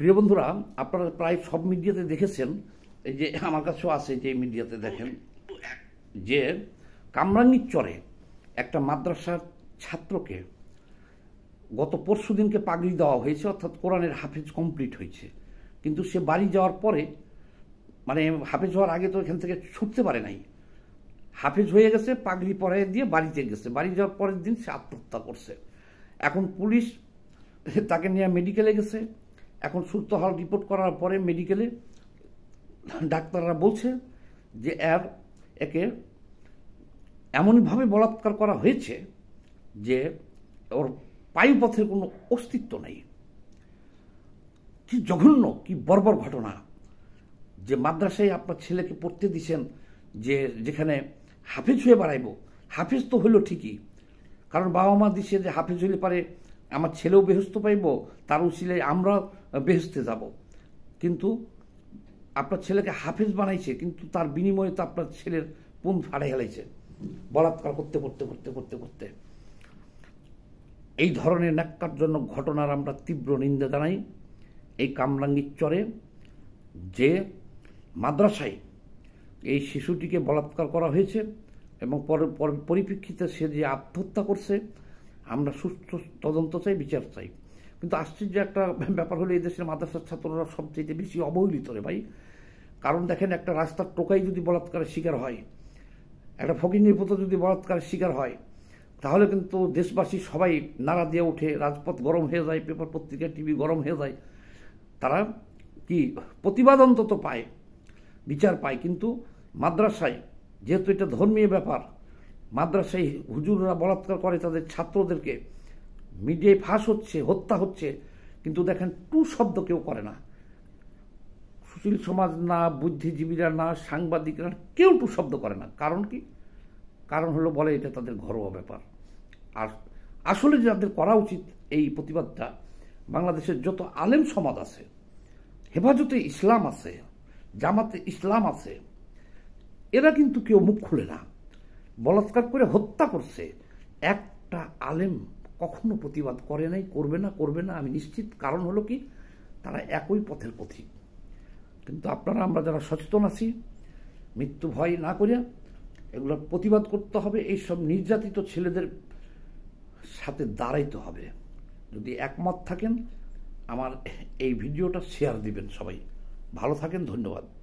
প্রিয় বন্ধুরা আপনারা প্রায় সব মিডিয়াতে দেখেছেন এই যে আমার কাছেও আছে যে মিডিয়াতে দেখেন যে কামরাঙ্গির চরে একটা মাদ্রাসার ছাত্রকে গত পরশু দিনকে পাগড়ি দেওয়া হয়েছে অর্থাৎ কোরআনের হাফেজ কমপ্লিট হয়েছে কিন্তু সে বাড়ি যাওয়ার পরে মানে হাফেজ হওয়ার আগে তো এখান থেকে ছুটতে পারে নাই হাফেজ হয়ে গেছে পাগড়ি পরে দিয়ে বাড়িতে গেছে বাড়ি যাওয়ার পরের দিন সে আত্মহত্যা করছে এখন পুলিশ তাকে নিয়ে মেডিকেলে গেছে এখন সুস্থ হওয়ার রিপোর্ট করার পরে মেডিকেলে ডাক্তাররা বলছে যে এর একে এমনভাবে বলাৎকার করা হয়েছে যে ওর পায়ুপথের কোনো অস্তিত্ব নেই কি জঘন্য কি বর্বর ঘটনা যে মাদ্রাসায় আপনার ছেলেকে পড়তে দিছেন যে যেখানে হাফেজ হয়ে বাড়াইব হাফেজ তো হইল ঠিকই কারণ বাবা মা দিছে যে হাফেজ হইলে পারে আমার ছেলেও বেহস্ত পাইব তার উচিলে আমরা বেহস্তে যাব কিন্তু আপনার ছেলেকে হাফেজ বানাইছে কিন্তু তার বিনিময়ে তো আপনার ছেলের পুন ফাড়ে হেলাইছে বলাৎকার করতে করতে করতে করতে করতে এই ধরনের জন্য ঘটনার আমরা তীব্র নিন্দা জানাই এই কামরাঙ্গির চরে যে মাদ্রাসায় এই শিশুটিকে বলাৎকার করা হয়েছে এবং পরিপ্রেক্ষিতে সে যে আত্মহত্যা করছে আমরা সুস্থ তদন্ত চাই বিচার চাই কিন্তু আশ্চর্য একটা ব্যাপার হলো দেশের মাদ্রাসার ছাত্ররা সবচেয়ে বেশি অবহেলিত রে ভাই কারণ দেখেন একটা রাস্তার টোকাই যদি বলাৎকারের শিকার হয় একটা ফকির নিপত যদি বলাৎকারের শিকার হয় তাহলে কিন্তু দেশবাসী সবাই নাড়া দিয়ে ওঠে রাজপথ গরম হয়ে যায় পেপার পত্রিকা টিভি গরম হয়ে যায় তারা কি প্রতিবাদ অন্তত পায় বিচার পায় কিন্তু মাদ্রাসায় যেহেতু এটা ধর্মীয় ব্যাপার মাদ্রাসায় হুজুররা বলাৎকার করে তাদের ছাত্রদেরকে মিডিয়ায় ফাঁস হচ্ছে হত্যা হচ্ছে কিন্তু দেখেন টু শব্দ কেউ করে না সুশীল সমাজ না বুদ্ধিজীবীরা না সাংবাদিকরা কেউ টু শব্দ করে না কারণ কি কারণ হলো বলে এটা তাদের ঘরোয়া ব্যাপার আর আসলে যাদের করা উচিত এই প্রতিবাদটা বাংলাদেশের যত আলেম সমাজ আছে হেফাজতে ইসলাম আছে জামাতে ইসলাম আছে এরা কিন্তু কেউ মুখ খুলে না বলাৎকার করে হত্যা করছে একটা আলেম কখনো প্রতিবাদ করে নাই করবে না করবে না আমি নিশ্চিত কারণ হলো কি তারা একই পথের পথিক কিন্তু আপনারা আমরা যারা সচেতন আছি মৃত্যু ভয় না করে এগুলো প্রতিবাদ করতে হবে এই সব নির্যাতিত ছেলেদের সাথে দাঁড়াইতে হবে যদি একমত থাকেন আমার এই ভিডিওটা শেয়ার দিবেন সবাই ভালো থাকেন ধন্যবাদ